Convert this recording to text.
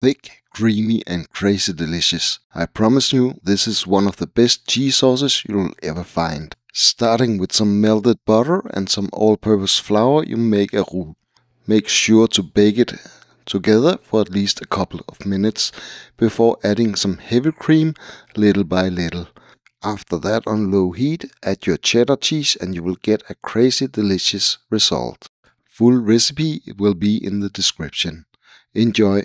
Thick, creamy and crazy delicious. I promise you, this is one of the best cheese sauces you'll ever find. Starting with some melted butter and some all-purpose flour, you make a roux. Make sure to bake it together for at least a couple of minutes before adding some heavy cream little by little. After that on low heat, add your cheddar cheese and you will get a crazy delicious result. Full recipe will be in the description. Enjoy!